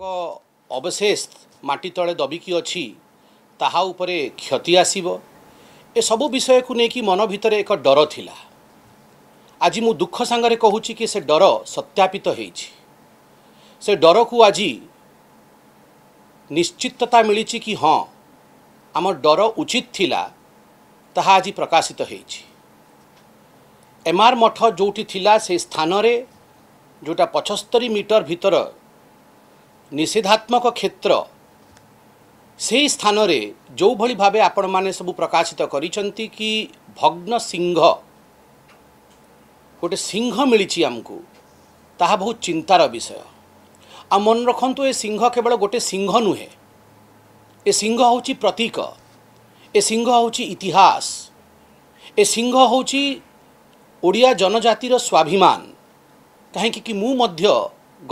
ଯାହାଙ୍କ ଅବଶେଷ ମାଟି ତଳେ ଦବିକି ଅଛି ତାହା ଉପରେ କ୍ଷତି ଆସିବ ଏସବୁ ବିଷୟକୁ ନେଇକି ମନ ଭିତରେ ଏକ ଡର ଥିଲା ଆଜି ମୁଁ ଦୁଃଖ ସାଙ୍ଗରେ କହୁଛି କି ସେ ଡର ସତ୍ୟାପିତ ହେଇଛି ସେ ଡରକୁ ଆଜି ନିଶ୍ଚିତତା ମିଳିଛି କି ହଁ ଆମ ଡର ଉଚିତ ଥିଲା ତାହା ଆଜି ପ୍ରକାଶିତ ହେଇଛି ଏମାର ମଠ ଯେଉଁଠି ଥିଲା ସେ ସ୍ଥାନରେ ଯେଉଁଟା ପଞ୍ଚସ୍ତରୀ ମିଟର ଭିତର ନିଷେଧାତ୍ମକ କ୍ଷେତ୍ର ସେହି ସ୍ଥାନରେ ଯେଉଁଭଳି ଭାବେ ଆପଣମାନେ ସବୁ ପ୍ରକାଶିତ କରିଛନ୍ତି କି ଭଗ୍ନ ସିଂହ ଗୋଟେ ସିଂହ ମିଳିଛି ଆମକୁ ତାହା ବହୁତ ଚିନ୍ତାର ବିଷୟ ଆଉ ମନେ ରଖନ୍ତୁ ଏ ସିଂହ କେବଳ ଗୋଟେ ସିଂହ ନୁହେଁ ଏ ସିଂହ ହେଉଛି ପ୍ରତୀକ ଏ ସିଂହ ହେଉଛି ଇତିହାସ ଏ ସିଂହ ହେଉଛି ଓଡ଼ିଆ ଜନଜାତିର ସ୍ୱାଭିମାନ କାହିଁକି କି ମୁଁ ମଧ୍ୟ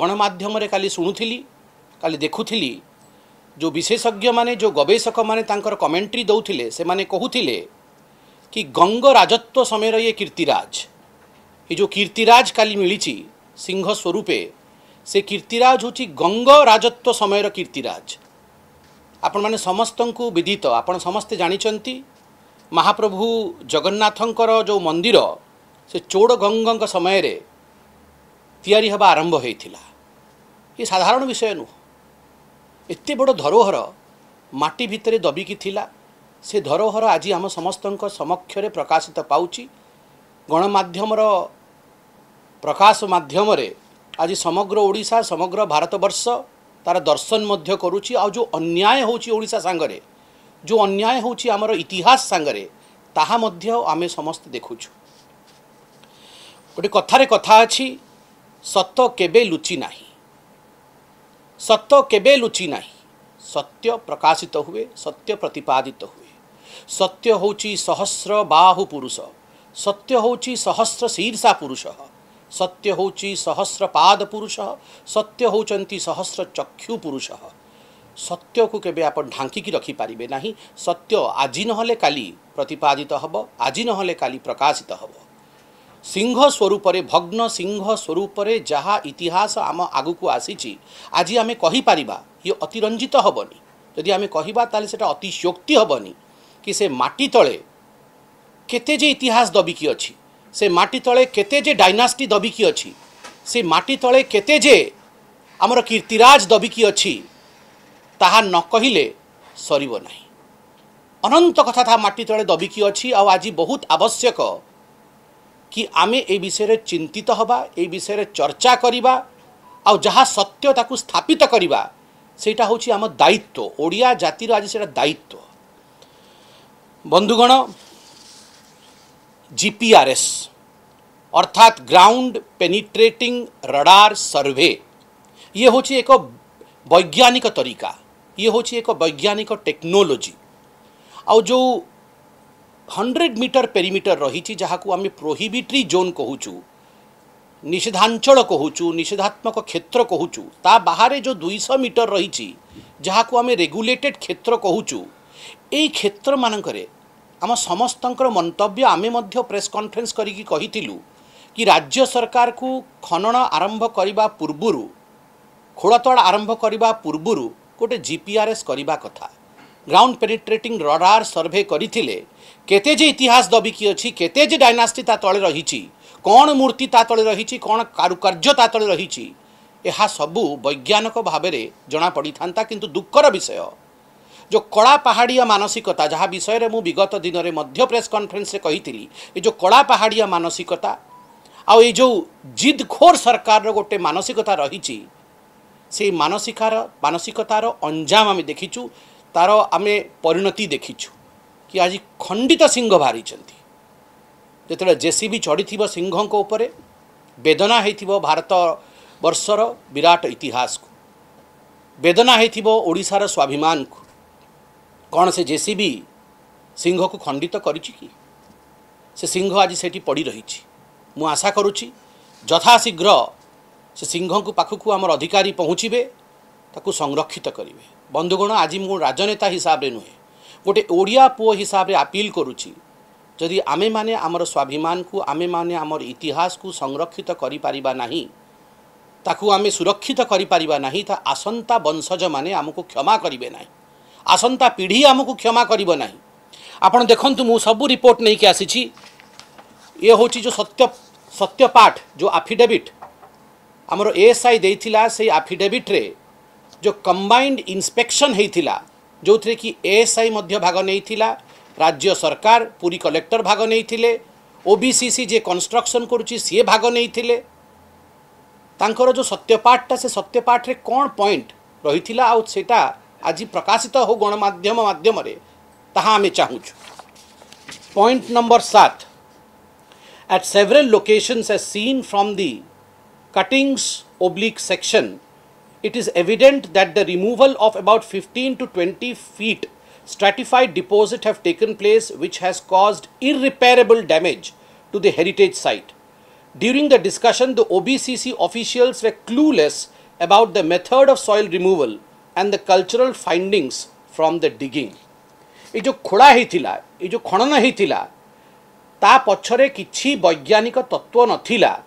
ଗଣମାଧ୍ୟମରେ କାଲି ଶୁଣୁଥିଲି कल देखुली जो विशेषज्ञ माने जो गवेषक माने कमेंट्री दौले से माने कहते कि गंग राजत्व समय ये कीर्तिराज ये जो कीर्तिराज काली मिली सिंह स्वरूप से कीर्तिराज हूँ गंग राजत्व समय कीर्तिराज आपण मैंने समस्त को विदित आप समस्ते जानी महाप्रभु जगन्नाथ जो मंदिर से चोड़ गंग समय तैयारी हवा आरंभ होता साधारण विषय नुह ଏତେ ବଡ଼ ଧରୋହର ମାଟି ଭିତରେ ଦବିକି ଥିଲା ସେ ଧରୋହର ଆଜି ଆମ ସମସ୍ତଙ୍କ ସମକ୍ଷରେ ପ୍ରକାଶିତ ପାଉଛି ଗଣମାଧ୍ୟମର ପ୍ରକାଶ ମାଧ୍ୟମରେ ଆଜି ସମଗ୍ର ଓଡ଼ିଶା ସମଗ୍ର ଭାରତବର୍ଷ ତା'ର ଦର୍ଶନ ମଧ୍ୟ କରୁଛି ଆଉ ଯେଉଁ ଅନ୍ୟାୟ ହେଉଛି ଓଡ଼ିଶା ସାଙ୍ଗରେ ଯେଉଁ ଅନ୍ୟାୟ ହେଉଛି ଆମର ଇତିହାସ ସାଙ୍ଗରେ ତାହା ମଧ୍ୟ ଆମେ ସମସ୍ତେ ଦେଖୁଛୁ ଗୋଟେ କଥାରେ କଥା ଅଛି ସତ କେବେ ଲୁଚି ନାହିଁ सत्य लुचि लुचिना सत्य प्रकाशित हुए सत्य प्रतिपादित हुए सत्य हौचि सहस्र बाहु पुरुष सत्य हौ सहस्र शीर्षा पुरुष सत्य हौँ सहस्र पाद पुरुष सत्य सहस्र हौ चाहिँ सहस्र चुपुष सत्यको के ढाङ्किक रखिपारे नै सत्य आज नहे कि प्रतिपादित हे आज नहोला कि प्रकाशित हेर्नु ସିଂହ ସ୍ୱରୂପରେ ଭଗ୍ନ ସିଂହ ସ୍ୱରୂପରେ ଯାହା ଇତିହାସ ଆମ ଆଗକୁ ଆସିଛି ଆଜି ଆମେ କହିପାରିବା ଇଏ ଅତିରଞ୍ଜିତ ହେବନି ଯଦି ଆମେ କହିବା ତାହେଲେ ସେଇଟା ଅତିଶୋକ୍ତି ହେବନି କି ସେ ମାଟି ତଳେ କେତେ ଯେ ଇତିହାସ ଦବିକି ଅଛି ସେ ମାଟି ତଳେ କେତେ ଯେ ଡାଇନାଷ୍ଟି ଦବିକି ଅଛି ସେ ମାଟି ତଳେ କେତେ ଯେ ଆମର କୀର୍ତ୍ତିରାଜ ଦବିକି ଅଛି ତାହା ନ କହିଲେ ସରିବ ନାହିଁ ଅନନ୍ତ କଥା ତାହା ମାଟି ତଳେ ଦବିକି ଅଛି ଆଉ ଆଜି ବହୁତ ଆବଶ୍ୟକ कि आम ए विषय चिंत हवा ये विषय चर्चा करवा आउ जहाँ सत्य स्थापित करवा सेटा हूँ आम दायित्व ओडिया जातिर आज से दायित्व बंधुगण जिपीआरएस अर्थात ग्राउंड पेनिट्रेटिंग रडार सर्वे ये हूँ एक वैज्ञानिक तरीका ये हूँ एक वैज्ञानिक टेक्नोलोजी आ जो ହଣ୍ଡ୍ରେଡ଼ ମିଟର ପେରିମିଟର ରହିଛି ଯାହାକୁ ଆମେ ପ୍ରୋହିବିଟ୍ରି ଜୋନ୍ କହୁଛୁ ନିଷେଧାଞ୍ଚଳ କହୁଛୁ ନିଷେଧାତ୍ମକ କ୍ଷେତ୍ର କହୁଛୁ ତା ବାହାରେ ଯେଉଁ ଦୁଇଶହ ମିଟର ରହିଛି ଯାହାକୁ ଆମେ ରେଗୁଲେଟେଡ୍ କ୍ଷେତ୍ର କହୁଛୁ ଏଇ କ୍ଷେତ୍ରମାନଙ୍କରେ ଆମ ସମସ୍ତଙ୍କର ମନ୍ତବ୍ୟ ଆମେ ମଧ୍ୟ ପ୍ରେସ୍ କନଫରେନ୍ସ କରିକି କହିଥିଲୁ କି ରାଜ୍ୟ ସରକାରକୁ ଖନନ ଆରମ୍ଭ କରିବା ପୂର୍ବରୁ ଖୋଳତଳ ଆରମ୍ଭ କରିବା ପୂର୍ବରୁ ଗୋଟେ ଜିପିଆର୍ଏସ୍ କରିବା କଥା ଗ୍ରାଉଣ୍ଡ ପେନିଟ୍ରେଟିଂ ରଡାର ସର୍ଭେ କରିଥିଲେ କେତେ ଯେ ଇତିହାସ ଦବିକି ଅଛି କେତେ ଯେ ଡାଇନାଷ୍ଟି ତା ତଳେ ରହିଛି କ'ଣ ମୂର୍ତ୍ତି ତା ତଳେ ରହିଛି କ'ଣ କାରୁକାର୍ଯ୍ୟ ତା ତଳେ ରହିଛି ଏହା ସବୁ ବୈଜ୍ଞାନିକ ଭାବରେ ଜଣାପଡ଼ିଥାନ୍ତା କିନ୍ତୁ ଦୁଃଖର ବିଷୟ ଯେଉଁ କଳା ପାହାଡ଼ିଆ ମାନସିକତା ଯାହା ବିଷୟରେ ମୁଁ ବିଗତ ଦିନରେ ମଧ୍ୟ ପ୍ରେସ୍ କନଫରେନ୍ସରେ କହିଥିଲି ଏ ଯେଉଁ କଳା ପାହାଡ଼ିଆ ମାନସିକତା ଆଉ ଏଇ ଯେଉଁ ଜିଦ୍ଖୋର ସରକାରର ଗୋଟେ ମାନସିକତା ରହିଛି ସେଇ ମାନସିକାର ମାନସିକତାର ଅଞ୍ଜାମ ଆମେ ଦେଖିଛୁ ତାର ଆମେ ପରିଣତି ଦେଖିଛୁ କି ଆଜି ଖଣ୍ଡିତ ସିଂହ ବାହାରିଛନ୍ତି ଯେତେବେଳେ ଜେ ସି ବି ଚଢ଼ିଥିବ ସିଂହଙ୍କ ଉପରେ ବେଦନା ହେଇଥିବ ଭାରତ ବର୍ଷର ବିରାଟ ଇତିହାସକୁ ବେଦନା ହେଇଥିବ ଓଡ଼ିଶାର ସ୍ୱାଭିମାନକୁ କ'ଣ ସେ ଜେ ସି ବି ସିଂହକୁ ଖଣ୍ଡିତ କରିଛି କି ସେ ସିଂହ ଆଜି ସେଠି ପଡ଼ି ରହିଛି ମୁଁ ଆଶା କରୁଛି ଯଥାଶୀଘ୍ର ସେ ସିଂହଙ୍କୁ ପାଖକୁ ଆମର ଅଧିକାରୀ ପହଞ୍ଚିବେ ତାକୁ ସଂରକ୍ଷିତ କରିବେ ବନ୍ଧୁଗଣ ଆଜି ମୁଁ ରାଜନେତା ହିସାବରେ ନୁହେଁ ଗୋଟେ ଓଡ଼ିଆ ପୁଅ ହିସାବରେ ଆପିଲ୍ କରୁଛି ଯଦି ଆମେମାନେ ଆମର ସ୍ୱାଭିମାନକୁ ଆମେମାନେ ଆମର ଇତିହାସକୁ ସଂରକ୍ଷିତ କରିପାରିବା ନାହିଁ ତାକୁ ଆମେ ସୁରକ୍ଷିତ କରିପାରିବା ନାହିଁ ତା ଆସନ୍ତା ବଂଶଜମାନେ ଆମକୁ କ୍ଷମା କରିବେ ନାହିଁ ଆସନ୍ତା ପିଢ଼ି ଆମକୁ କ୍ଷମା କରିବ ନାହିଁ ଆପଣ ଦେଖନ୍ତୁ ମୁଁ ସବୁ ରିପୋର୍ଟ ନେଇକି ଆସିଛି ଇଏ ହେଉଛି ଯେଉଁ ସତ୍ୟ ସତ୍ୟ ପାଠ ଯେଉଁ ଆଫିଡେଭିଟ୍ ଆମର ଏଏସ୍ଆଇ ଦେଇଥିଲା ସେଇ ଆଫିଡେଭିଟ୍ରେ ଯେଉଁ କମ୍ବାଇଣ୍ଡ ଇନ୍ସପେକ୍ସନ୍ ହେଇଥିଲା ଯେଉଁଥିରେ କି ଏଏସ୍ଆଇ ମଧ୍ୟ ଭାଗ ନେଇଥିଲା ରାଜ୍ୟ ସରକାର ପୁରୀ କଲେକ୍ଟର ଭାଗ ନେଇଥିଲେ ଓବିସିସି ଯିଏ କନଷ୍ଟ୍ରକ୍ସନ୍ କରୁଛି ସିଏ ଭାଗ ନେଇଥିଲେ ତାଙ୍କର ଯେଉଁ ସତ୍ୟପାଠଟା ସେ ସତ୍ୟପାଠରେ କ'ଣ ପଏଣ୍ଟ ରହିଥିଲା ଆଉ ସେଇଟା ଆଜି ପ୍ରକାଶିତ ହେଉ ଗଣମାଧ୍ୟମ ମାଧ୍ୟମରେ ତାହା ଆମେ ଚାହୁଁଛୁ ପଏଣ୍ଟ ନମ୍ବର ସାତ at several locations as seen from the cuttings oblique section it is evident that the removal of about 15 to 20 feet stratified deposit have taken place which has caused irreparable damage to the heritage site. During the discussion, the OBCC officials were clueless about the method of soil removal and the cultural findings from the digging. ଏ ଯେଉଁ ଖୋଳା ହେଇଥିଲା ଏ ଯେଉଁ ଖନନ ହେଇଥିଲା ତା ପଛରେ କିଛି ବୈଜ୍ଞାନିକ ତତ୍ତ୍ୱ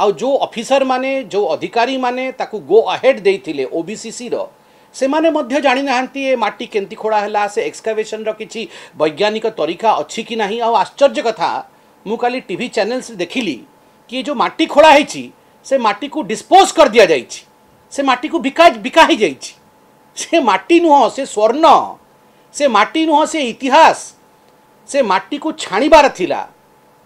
आ जो अफिसर माने जो अधिकारी माने ताकु गो अहेड दे ओबीसीसी रो से माने मध्य जानी ना ए माटी केंती खोड़ा हला से एक्सकावेशन रो किछि वैज्ञानिक तरीका अछि कि नाही आ आश्चर्य कथा मु काली टीवी चैनल्स रे देखिली कि जो माटी खोड़ा हेछि से माटी को डिस्पोज कर दिया जाइछि से माटी को बिका बिका हि जाइछि से माटी नुह से स्वर्ण से माटी नुह से इतिहास से माटी को छाणीबार थिला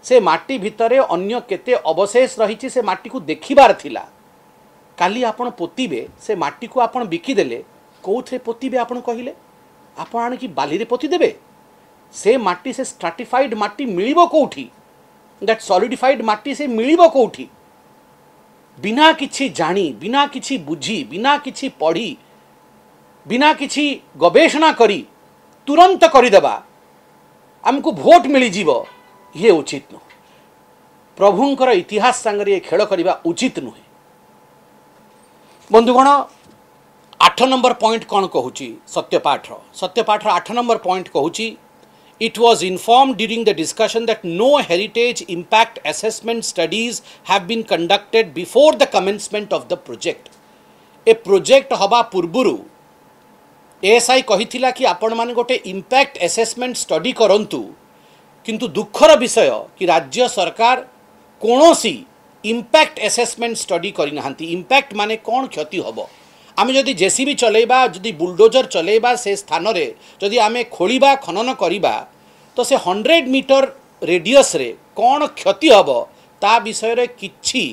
ସେ ମାଟି ଭିତରେ ଅନ୍ୟ କେତେ ଅବଶେଷ ରହିଛି ସେ ମାଟିକୁ ଦେଖିବାର ଥିଲା କାଲି ଆପଣ ପୋତିବେ ସେ ମାଟିକୁ ଆପଣ ବିକିଦେଲେ କେଉଁଥିରେ ପୋତିବେ ଆପଣ କହିଲେ ଆପଣ ଆଣିକି ବାଲିରେ ପୋତିଦେବେ ସେ ମାଟି ସେ ଷ୍ଟ୍ରାଟିଫାଇଡ୍ ମାଟି ମିଳିବ କେଉଁଠି ଦ୍ୟାଟ୍ ସଲିଡ଼ିଫାଇଡ୍ ମାଟି ସେ ମିଳିବ କେଉଁଠି ବିନା କିଛି ଜାଣି ବିନା କିଛି ବୁଝି ବିନା କିଛି ପଢ଼ି ବିନା କିଛି ଗବେଷଣା କରି ତୁରନ୍ତ କରିଦେବା ଆମକୁ ଭୋଟ୍ ମିଳିଯିବ ये उचित नुह प्रभुंर इतिहास सांगे ये खेल करवा उचित नुहे बंधुगण आठ नंबर पॉइंट कौन कहूँ सत्यपाठर सत्यपाठ आठ नंबर पॉइंट कहूँ it was inform during the discussion that no heritage impact assessment studies have been conducted before the commencement of the project ए प्रोजेक्ट हवा पूर्व एएसआई कही कि आपण मैंने गोटे इंपैक्ट एसेसमेंट स्टडी करूँ କିନ୍ତୁ ଦୁଃଖର ବିଷୟ କି ରାଜ୍ୟ ସରକାର କୌଣସି ଇମ୍ପ୍ୟାକ୍ଟ ଆସେସମେଣ୍ଟ ଷ୍ଟଡି କରିନାହାନ୍ତି ଇମ୍ପ୍ୟାକ୍ଟ ମାନେ କ'ଣ କ୍ଷତି ହେବ ଆମେ ଯଦି ଜେସିବି ଚଲେଇବା ଯଦି ବୁଲଡୋଜର ଚଲେଇବା ସେ ସ୍ଥାନରେ ଯଦି ଆମେ ଖୋଳିବା ଖନନ କରିବା ତ ସେ ହଣ୍ଡ୍ରେଡ଼ ମିଟର ରେଡିୟସରେ କ'ଣ କ୍ଷତି ହେବ ତା ବିଷୟରେ କିଛି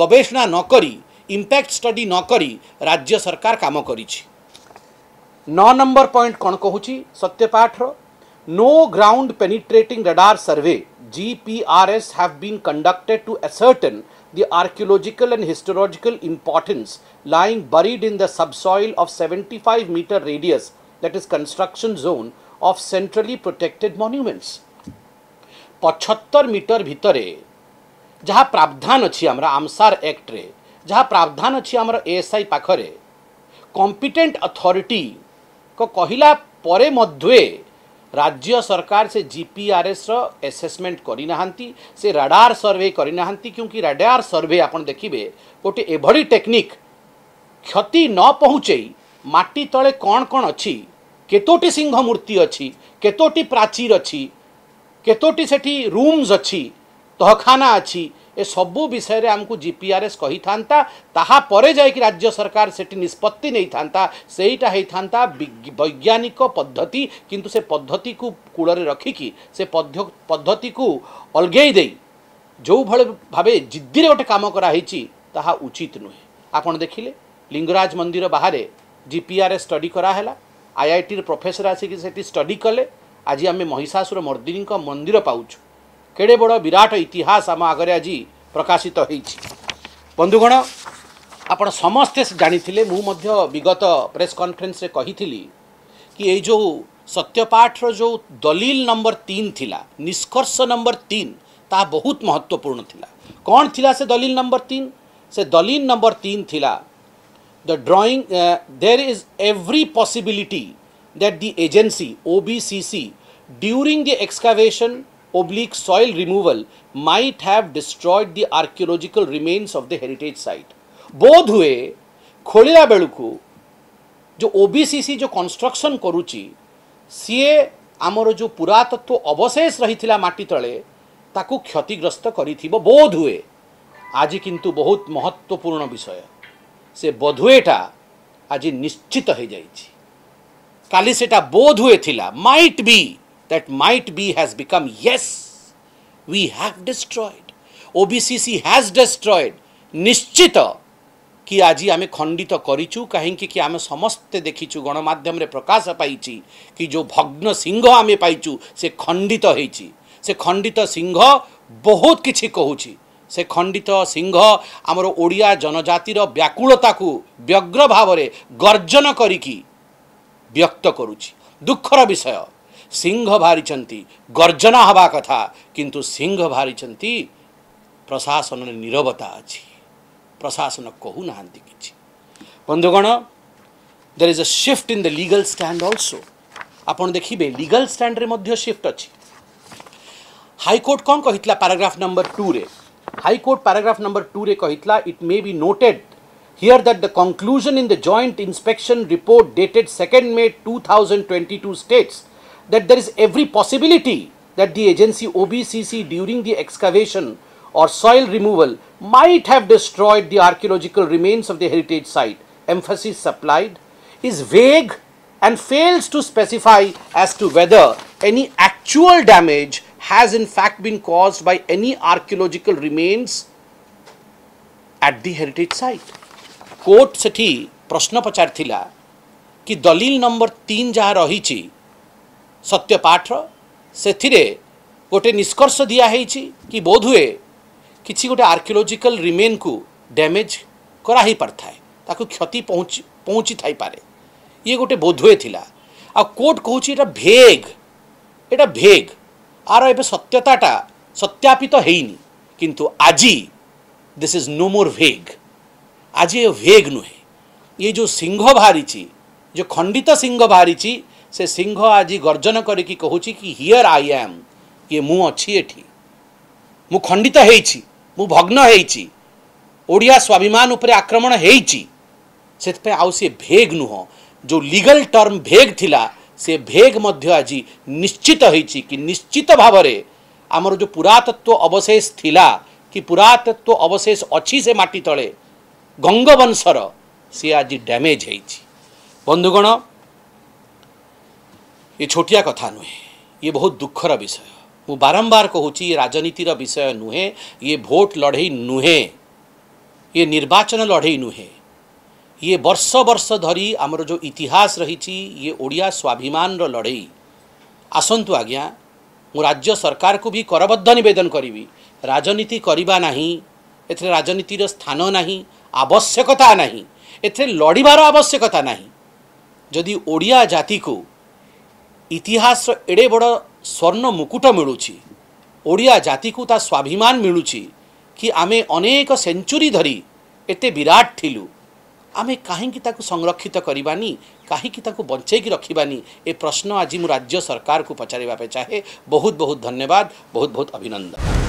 ଗବେଷଣା ନକରି ଇମ୍ପ୍ୟାକ୍ଟ ଷ୍ଟଡି ନକରି ରାଜ୍ୟ ସରକାର କାମ କରିଛି ନଅ ନମ୍ବର ପଏଣ୍ଟ କ'ଣ କହୁଛି ସତ୍ୟପାଠର No ground penetrating radar survey GPRS have been conducted to ascertain the archaeological and historical importance lying buried in the subsoil of 75 meter radius that is construction zone of centrally protected monuments 75 meter bhitare jaha pravdhan achi amra amsar act re jaha pravdhan achi amra asi pakhare competent authority ko kahila pore madhwe राज्य सरकार से ଜିପିଆର୍ଏସ୍ର assessment କରିନାହାନ୍ତି ସେ radar survey କରିନାହାନ୍ତି କ୍ୟୁଙ୍କି radar survey ଆପଣ ଦେଖିବେ ଗୋଟେ ଏଭଳି ଟେକ୍ନିକ୍ କ୍ଷତି ନ ପହଞ୍ଚେଇ ମାଟି ତଳେ କ'ଣ କ'ଣ ଅଛି କେତୋଟି ସିଂହ ମୂର୍ତ୍ତି ଅଛି କେତୋଟି ପ୍ରାଚୀର ଅଛି କେତୋଟି ସେଠି ରୁମ୍ସ ଅଛି ତହଖାନା ଅଛି ए सबु विषय में आमको जिपीआरएस कही था तापर जा राज्य सरकार से निष्पत्ति नहीं था से था वैज्ञानिक पद्धति किंतु से पद्धति को कूल रखिकी से पद्धति को अलगे जो भाव जिद्दी गोटे काम कराई उचित नुहे आप देखिले लिंगराज मंदिर बाहर जिपीआरएस स्टडी कराला आई आई टी प्रफेसर आसिक स्टडी कले आज आम महिषासुर मर्दिनी मंदिर पाचु केड़े बड़ विराट इतिहास आम आगे आज प्रकाशित तो बंधुगण आप समस्ते जानी मुगत प्रेस कन्फरेन्स कि जो सत्यपाठ रो दलिल नंबर तीन थिला निष्कर्ष नंबर तीन ता बहुत महत्वपूर्ण थिला कौन थिला से दलिल नंबर तीन से दलील नंबर तीन थिला the drawing there is every possibility that the agency O B C C during the excavation oblique soil removal might have destroyed the archaeological remains of the heritage site. ବୋଧ ହୁଏ ଖୋଳିଲା ବେଳକୁ ଯେଉଁ ଓ ବି ସି ସି ଯେଉଁ construction କରୁଛି ସିଏ ଆମର ଯେଉଁ ପୁରାତତ୍ଵ ଅବଶେଷ ରହିଥିଲା ମାଟି ତଳେ ତାକୁ କ୍ଷତିଗ୍ରସ୍ତ କରିଥିବ ବୋଧ ହୁଏ ଆଜି କିନ୍ତୁ ବହୁତ ମହତ୍ତ୍ୱପୂର୍ଣ୍ଣ ବିଷୟ ସେ ବୋଧହୁଏଟା ଆଜି ନିଶ୍ଚିତ ହୋଇଯାଇଛି କାଲି ସେଟା ବୋଧ ହୁଏ ଥିଲା might be that might be has become yes, we have destroyed. OBCC has destroyed. ନିଶ୍ଚିତ କି ଆଜି ଆମେ ଖଣ୍ଡିତ କରିଛୁ କାହିଁକି କି ଆମେ ସମସ୍ତେ ଦେଖିଛୁ ଗଣମାଧ୍ୟମରେ ପ୍ରକାଶ ପାଇଛି କି ଯେଉଁ ଭଗ୍ନ ସିଂହ ଆମେ ପାଇଛୁ ସେ ଖଣ୍ଡିତ ହେଇଛି ସେ ଖଣ୍ଡିତ ସିଂହ ବହୁତ କିଛି କହୁଛି ସେ ଖଣ୍ଡିତ ସିଂହ ଆମର ଓଡ଼ିଆ ଜନଜାତିର ବ୍ୟାକୁଳତାକୁ ବ୍ୟଗ୍ର ଭାବରେ ଗର୍ଜନ କରିକି ବ୍ୟକ୍ତ କରୁଛି ଦୁଃଖର ବିଷୟ सिंह बाहरी गर्जना हवा कथा किंतु सिंह बाहरी प्रशासन नीरवता अच्छी प्रशासन कहूना कि बंधुगण there is a shift in the legal stand also आप देखिए लीगल स्टैंड रे मध्य शिफ्ट अच्छी हाइकोर्ट कौन कही पाराग्राफ नंबर टू रे हाइकोर्ट पाराग्राफ नंबर टू रे कही it may be noted here that the conclusion in the joint inspection report dated second May two states that there is every possibility that the agency OBCC during the excavation or soil removal might have destroyed the archaeological remains of the heritage site, emphasis supplied, is vague and fails to specify as to whether any actual damage has in fact been caused by any archaeological remains at the heritage site. Court ସେଠି ପ୍ରଶ୍ନ ପଚାରିଥିଲା କି ଦଲିଲ number ତିନି ଯାହା ରହିଛି सत्यपाठ से गोटे निष्कर्ष दिखाई कि बोध हुए कि गोटे आर्कियोलोजिकल रिमेन को डैमेज कराही पारे क्षति पहुँच पहुँची थी पारे ये गोटे बोध हुए थी आर्ट कौच भेग यहाँ भेग आर एवं सत्यताटा सत्यापित तो होनी किंतु आज this is no more vague आज ये भेग नुहे ये जो सिंह बाहरी जो खंडित सिंह बाहरी ସେ ସିଂହ ଆଜି ଗର୍ଜନ କରିକି କହୁଛି କି ହିଅର୍ ଆଇ ଆମ୍ ଇଏ ମୁଁ ଅଛି ଏଠି ମୁଁ ଖଣ୍ଡିତ ହେଇଛି ମୁଁ ଭଗ୍ନ ହେଇଛି ଓଡ଼ିଆ ସ୍ୱାଭିମାନ ଉପରେ ଆକ୍ରମଣ ହେଇଛି ସେଥିପାଇଁ ଆଉ ସେ ଭେଗ୍ ନୁହଁ ଯେଉଁ ଲିଗାଲ୍ ଟର୍ମ ଭେଗ୍ ଥିଲା ସେ ଭେଗ୍ ମଧ୍ୟ ଆଜି ନିଶ୍ଚିତ ହେଇଛି କି ନିଶ୍ଚିତ ଭାବରେ ଆମର ଯେଉଁ ପୁରାତତ୍ଵ ଅବଶେଷ ଥିଲା କି ପୁରାତତ୍ଵ ଅବଶେଷ ଅଛି ସେ ମାଟି ତଳେ ଗଙ୍ଗବଂଶର ସିଏ ଆଜି ଡ୍ୟାମେଜ୍ ହେଇଛି ବନ୍ଧୁଗଣ ये छोटिया कथा नुहे ये बहुत दुखर विषय मु बारंबार कहूँ राजनीतिर विषय नुहे ये भोट लड़े नुहे ये निर्वाचन लड़े नुहे ये बर्ष बर्ष धरी आमर जो इतिहास रही ये ओडिया स्वाभिमान लड़े आसतु आज्ञा मु राज्य सरकार को भी करबद्ध नवेदन करी राजनीति करवा ना राजनीतिर स्थान ना आवश्यकता नहीं एथे लड़बार आवश्यकता ना जदि ओडिया जाति को इतिहास एडे एडेबड स्वर्ण मुकुट मिच्छु ओडिया जातिको ता स्वाभिमान मिलु कि आमे अनेक सेन्चुरी विराट एराटु आमे काहीक संरक्षित कहीँकता बञ्चक ए प्रश्न आज म राज्य सरकारको चाहे बहुत बहुत धन्यवाद बहुत बहुत अभिनंदन